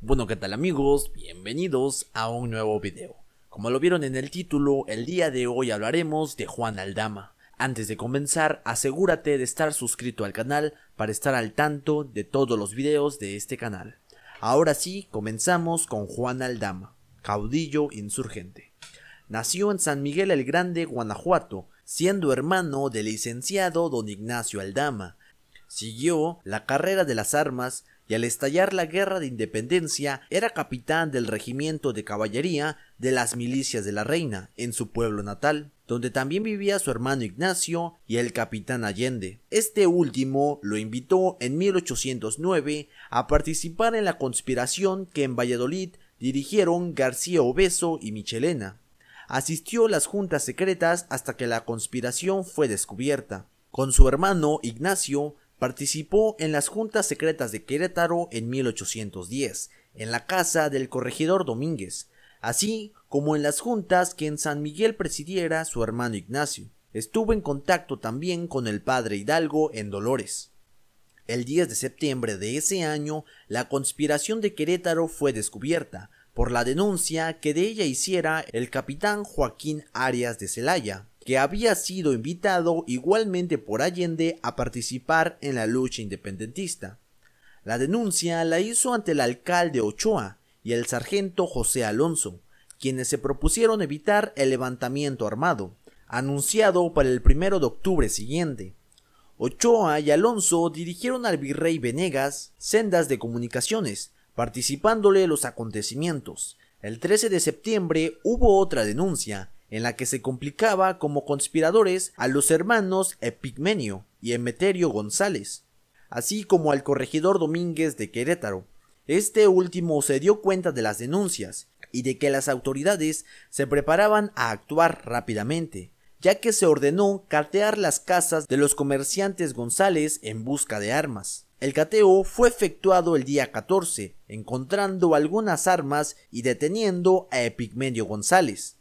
Bueno, ¿qué tal amigos? Bienvenidos a un nuevo video. Como lo vieron en el título, el día de hoy hablaremos de Juan Aldama. Antes de comenzar, asegúrate de estar suscrito al canal para estar al tanto de todos los videos de este canal. Ahora sí, comenzamos con Juan Aldama, caudillo insurgente. Nació en San Miguel el Grande, Guanajuato, siendo hermano del licenciado don Ignacio Aldama. Siguió la carrera de las armas y al estallar la Guerra de Independencia era capitán del regimiento de caballería de las milicias de la reina en su pueblo natal, donde también vivía su hermano Ignacio y el capitán Allende. Este último lo invitó en 1809 a participar en la conspiración que en Valladolid dirigieron García Obeso y Michelena. Asistió a las juntas secretas hasta que la conspiración fue descubierta. Con su hermano Ignacio Participó en las juntas secretas de Querétaro en 1810, en la casa del corregidor Domínguez, así como en las juntas que en San Miguel presidiera su hermano Ignacio. Estuvo en contacto también con el padre Hidalgo en Dolores. El 10 de septiembre de ese año, la conspiración de Querétaro fue descubierta por la denuncia que de ella hiciera el capitán Joaquín Arias de Celaya, que había sido invitado igualmente por Allende a participar en la lucha independentista. La denuncia la hizo ante el alcalde Ochoa y el sargento José Alonso, quienes se propusieron evitar el levantamiento armado, anunciado para el primero de octubre siguiente. Ochoa y Alonso dirigieron al virrey Venegas sendas de comunicaciones, participándole los acontecimientos. El 13 de septiembre hubo otra denuncia, en la que se complicaba como conspiradores a los hermanos Epigmenio y Emeterio González, así como al corregidor Domínguez de Querétaro. Este último se dio cuenta de las denuncias y de que las autoridades se preparaban a actuar rápidamente, ya que se ordenó catear las casas de los comerciantes González en busca de armas. El cateo fue efectuado el día 14, encontrando algunas armas y deteniendo a Epigmenio González.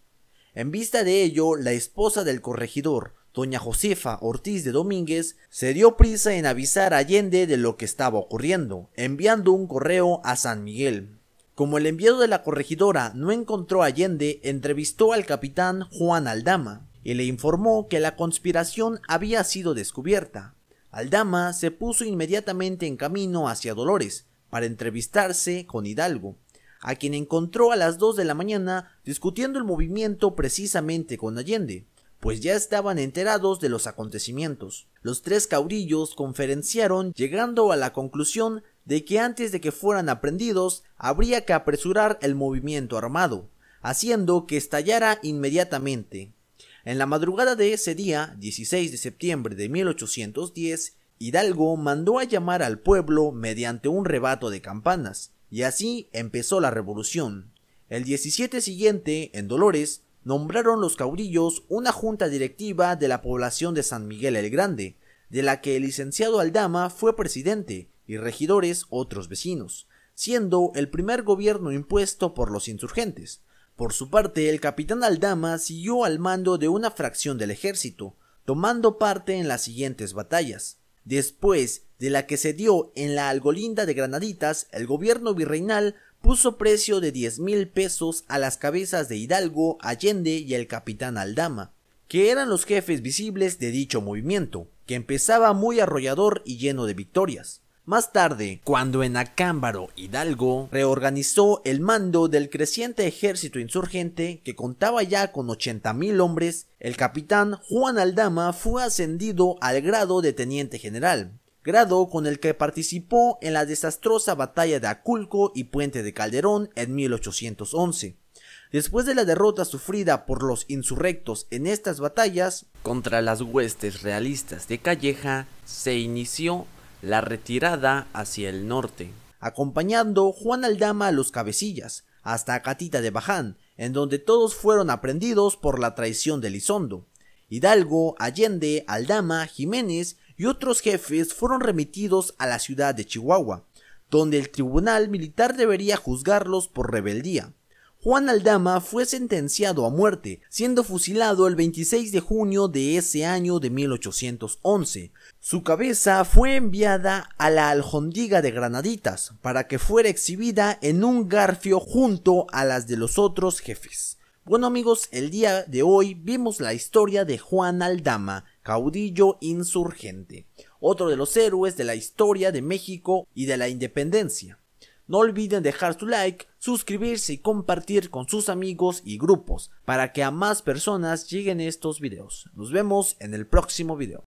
En vista de ello, la esposa del corregidor, doña Josefa Ortiz de Domínguez, se dio prisa en avisar a Allende de lo que estaba ocurriendo, enviando un correo a San Miguel. Como el enviado de la corregidora no encontró a Allende, entrevistó al capitán Juan Aldama y le informó que la conspiración había sido descubierta. Aldama se puso inmediatamente en camino hacia Dolores para entrevistarse con Hidalgo, a quien encontró a las 2 de la mañana discutiendo el movimiento precisamente con Allende, pues ya estaban enterados de los acontecimientos. Los tres caudillos conferenciaron llegando a la conclusión de que antes de que fueran aprendidos habría que apresurar el movimiento armado, haciendo que estallara inmediatamente. En la madrugada de ese día, 16 de septiembre de 1810, Hidalgo mandó a llamar al pueblo mediante un rebato de campanas, y así empezó la revolución. El 17 siguiente, en Dolores, nombraron los caudillos una junta directiva de la población de San Miguel el Grande, de la que el licenciado Aldama fue presidente y regidores otros vecinos, siendo el primer gobierno impuesto por los insurgentes. Por su parte, el capitán Aldama siguió al mando de una fracción del ejército, tomando parte en las siguientes batallas. Después, de la que se dio en la Algolinda de Granaditas, el gobierno virreinal puso precio de 10 mil pesos a las cabezas de Hidalgo, Allende y el capitán Aldama, que eran los jefes visibles de dicho movimiento, que empezaba muy arrollador y lleno de victorias. Más tarde, cuando en Acámbaro Hidalgo reorganizó el mando del creciente ejército insurgente que contaba ya con mil hombres, el capitán Juan Aldama fue ascendido al grado de teniente general, grado con el que participó en la desastrosa batalla de Aculco y Puente de Calderón en 1811. Después de la derrota sufrida por los insurrectos en estas batallas contra las huestes realistas de Calleja, se inició la retirada hacia el norte, acompañando Juan Aldama a los cabecillas, hasta Catita de Baján, en donde todos fueron aprendidos por la traición de Lizondo. Hidalgo, Allende, Aldama, Jiménez y otros jefes fueron remitidos a la ciudad de Chihuahua, donde el tribunal militar debería juzgarlos por rebeldía. Juan Aldama fue sentenciado a muerte, siendo fusilado el 26 de junio de ese año de 1811. Su cabeza fue enviada a la Aljondiga de Granaditas para que fuera exhibida en un garfio junto a las de los otros jefes. Bueno amigos, el día de hoy vimos la historia de Juan Aldama, caudillo insurgente, otro de los héroes de la historia de México y de la independencia. No olviden dejar su like, suscribirse y compartir con sus amigos y grupos para que a más personas lleguen estos videos. Nos vemos en el próximo video.